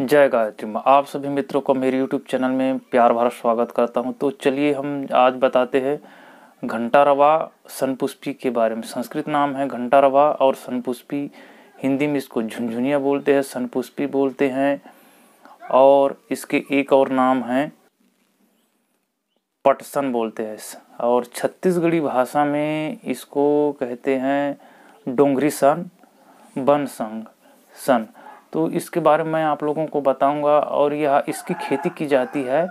जय गायत्री माँ आप सभी मित्रों को मेरे यूट्यूब चैनल में प्यार भरा स्वागत करता हूँ तो चलिए हम आज बताते हैं घंटा रवा सनपुष्पी के बारे में संस्कृत नाम है घंटा रवा और सनपुष्पी हिंदी में इसको झुंझुनिया बोलते हैं सनपुष्पी बोलते हैं और इसके एक और नाम है पटसन बोलते हैं और छत्तीसगढ़ी भाषा में इसको कहते हैं डोंगरी सन बन संग सन तो इसके बारे में आप लोगों को बताऊंगा और यह इसकी खेती की जाती है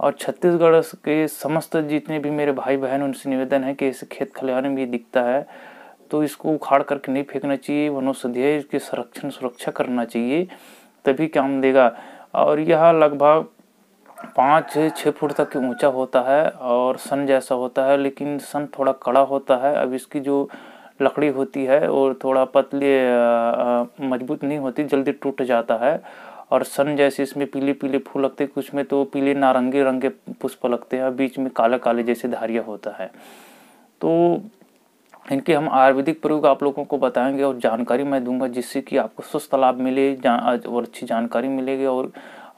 और छत्तीसगढ़ के समस्त जितने भी मेरे भाई बहन उनसे निवेदन है कि इसे खेत खलिहान में दिखता है तो इसको उखाड़ करके नहीं फेंकना चाहिए वनौषधिया इसके संरक्षण सुरक्षा करना चाहिए तभी काम देगा और यह लगभग पाँच छः फुट तक ऊंचा होता है और सन जैसा होता है लेकिन सन थोड़ा कड़ा होता है अब इसकी जो लकड़ी होती है और थोड़ा पतली मजबूत नहीं होती जल्दी टूट जाता है और सन जैसे इसमें पीले पीले फूल लगते हैं कुछ में तो पीले नारंगी रंग के पुष्प लगते हैं और बीच में काले काले जैसे धारिया होता है तो इनके हम आयुर्वेदिक प्रयोग आप लोगों को बताएंगे और जानकारी मैं दूंगा जिससे कि आपको स्वस्थ लाभ मिले और अच्छी जानकारी मिलेगी और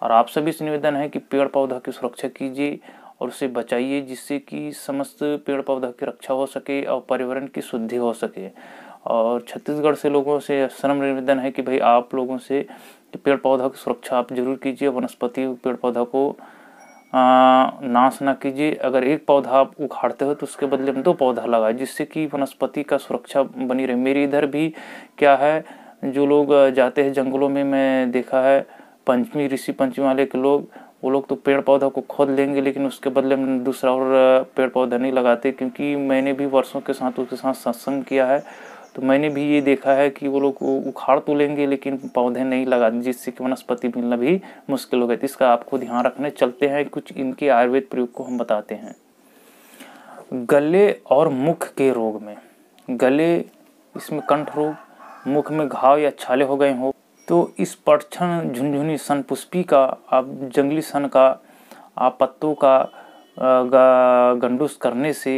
और आप सभी से निवेदन है कि पेड़ पौधा की सुरक्षा कीजिए और उसे बचाइए जिससे कि समस्त पेड़ पौधा की रक्षा हो सके और पर्यावरण की शुद्धि हो सके और छत्तीसगढ़ से लोगों से श्रम निवेदन है कि भाई आप लोगों से पेड़ पौधा की सुरक्षा आप जरूर कीजिए वनस्पति पेड़ पौधा को आ, नाश ना कीजिए अगर एक पौधा आप उखाड़ते हो तो उसके बदले में दो पौधा लगाए जिससे कि वनस्पति का सुरक्षा बनी रहे मेरे इधर भी क्या है जो लोग जाते हैं जंगलों में मैं देखा है पंचमी ऋषि पंचमी वाले के लोग वो लोग तो पेड़ पौधा को खोद लेंगे लेकिन उसके बदले में दूसरा और पेड़ पौधा नहीं लगाते क्योंकि मैंने भी वर्षों के साथ उसके साथ सत्संग किया है तो मैंने भी ये देखा है कि वो लोग उखाड़ तो लेंगे लेकिन पौधे नहीं लगाते जिससे कि वनस्पति मिलना भी मुश्किल हो गई तो इसका आपको ध्यान रखने चलते हैं कुछ इनके आयुर्वेद प्रयोग को हम बताते हैं गले और मुख के रोग में गले इसमें कंठ रोग मुख में घाव या छाले हो गए हों तो इस पटछन झुनझुनी सन पुष्पी का आप जंगली सन का आप पत्तों का गंडूस करने से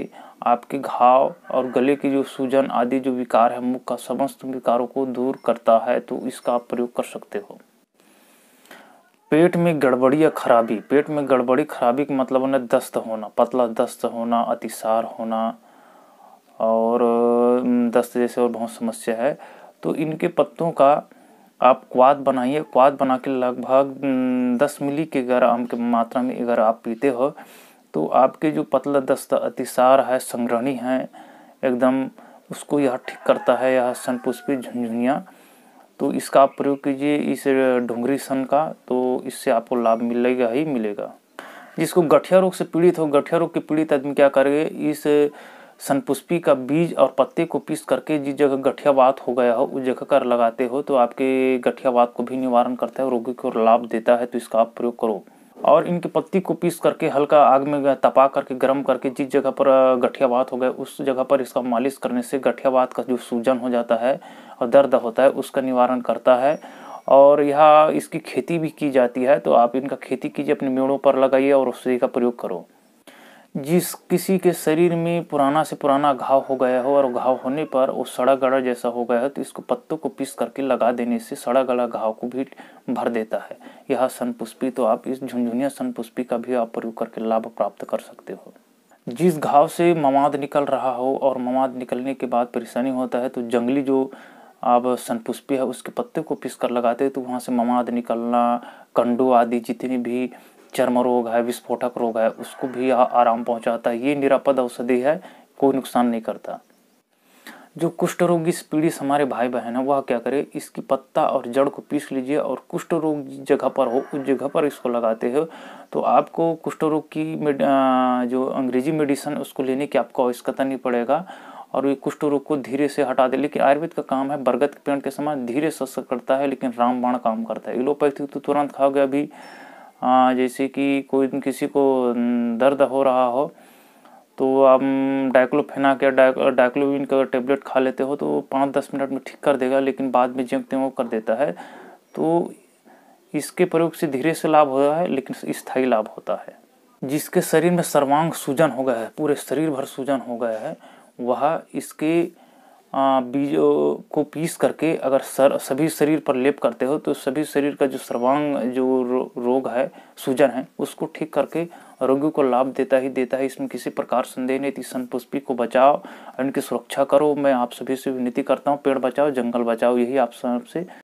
आपके घाव और गले की जो सूजन आदि जो विकार है मुख का समस्त विकारों को दूर करता है तो इसका आप प्रयोग कर सकते हो पेट में गड़बड़ी या खराबी पेट में गड़बड़ी खराबी का मतलब उन्हें दस्त होना पतला दस्त होना अतिसार होना और दस्त जैसे और बहुत समस्या है तो इनके पत्तों का आप क्वाद बनाइए क्वाद बना के लगभग हम्म, दस मिली के आम के मात्रा में अगर आप पीते हो तो आपके जो पतला दस्त अतिसार है संग्रहणी है एकदम उसको यह ठीक करता है यह सनपुष्पी झुंझुनिया तो इसका आप प्रयोग कीजिए इस ढुंगरी सन का तो इससे आपको लाभ मिलेगा ही मिलेगा जिसको गठिया रोग से पीड़ित हो गठिया रोग के पीड़ित आदमी क्या करेंगे इस सनपुष्पी का बीज और पत्ते को पीस करके जिस जगह गठियावात हो गया हो उस जगह कर लगाते हो तो आपके गठियावात को भी निवारण करता है रोगी को लाभ देता है तो इसका आप प्रयोग करो और इनकी पत्ती को पीस करके हल्का आग में तपा करके गर्म करके जिस जगह पर गठियावात हो गया उस जगह पर इसका मालिश करने से गठियावात का जो सूजन हो जाता है और दर्द होता है उसका निवारण करता है और यह इसकी खेती भी की जाती है तो आप इनका खेती कीजिए अपने मेड़ों पर लगाइए और उसका प्रयोग करो जिस किसी के शरीर में पुराना से पुराना घाव हो गया हो और घाव होने पर वो सड़ा गड़ा जैसा हो गया है तो इसको पत्तों को पीस करके लगा देने से सड़ा गड़ा घाव को भी भर देता है यह सनपुष्पी तो आप इस झुंझुनिया सनपुष्पी का भी आप प्रयोग करके लाभ प्राप्त कर सकते हो जिस घाव से ममाद निकल रहा हो और ममाद निकलने के बाद परेशानी होता है तो जंगली जो आप सनपुष्पी है उसके पत्ते को पीस कर लगाते तो वहाँ से ममाद निकलना कंडो आदि जितनी भी चर्म रोग है विस्फोटक रोग है उसको भी आराम पहुंचाता है ये निरापद औषधि है कोई नुकसान नहीं करता जो कुष्ठ रोगी पीड़ित हमारे भाई बहन है वह क्या करे इसकी पत्ता और जड़ को पीस लीजिए और कुष्ठ रोग जगह पर हो उस जगह पर इसको लगाते हो तो आपको कुष्ठ रोग की जो अंग्रेजी मेडिसिन उसको लेने की आपको आवश्यकता नहीं पड़ेगा और ये कुष्ठ रोग को धीरे से हटा दे लेकिन आयुर्वेद का काम है बरगद के पेड़ के समान धीरे सस्त करता है लेकिन रामबाण काम करता है एलोपैथी तो तुरंत खाओगे अभी जैसे कि कोई किसी को दर्द हो रहा हो तो आप डाइक्लोफेनाक या डाइक्लोविन का टेबलेट खा लेते हो तो पाँच दस मिनट में ठीक कर देगा लेकिन बाद में जिंक वो कर देता है तो इसके प्रयोग से धीरे से लाभ होता है लेकिन स्थायी लाभ होता है जिसके शरीर में सर्वांग सूजन हो गया है पूरे शरीर भर सूजन हो गया है वह इसके बीज को पीस करके अगर सर सभी शरीर पर लेप करते हो तो सभी शरीर का जो सर्वांग जो रो, रोग है सूजन है उसको ठीक करके रोगियों को लाभ देता ही देता है इसमें किसी प्रकार संदेह नहीं थी सन को बचाओ इनकी सुरक्षा करो मैं आप सभी से विनती करता हूँ पेड़ बचाओ जंगल बचाओ यही आप सबसे